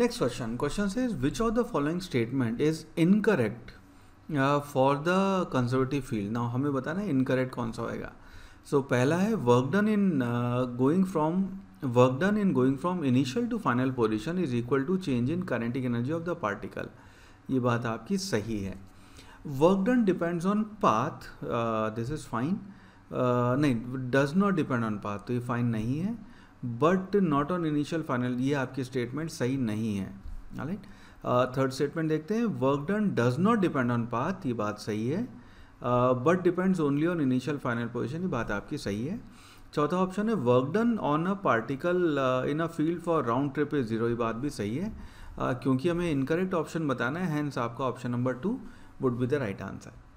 next question question से which of the following statement is incorrect for the conservative field ना हमें बताना है इनकरेक्ट कौन सा होएगा सो so, पहला है work done in going from work done in going from initial to final position is equal to change in kinetic energy of the particle ये बात आपकी सही है work done depends on path this is fine नहीं does not depend on path तो ये fine नहीं है but not on initial final ये आपकी स्टेटमेंट सही नहीं है राइट थर्ड स्टेटमेंट देखते हैं work done does not depend on path ये बात सही है but depends only on initial final position ये बात आपकी सही है चौथा ऑप्शन है work done on a particle in a field for round trip is zero बात भी सही है uh, क्योंकि हमें इनकरेक्ट ऑप्शन बताना है हैंस आपका option number two would be the right answer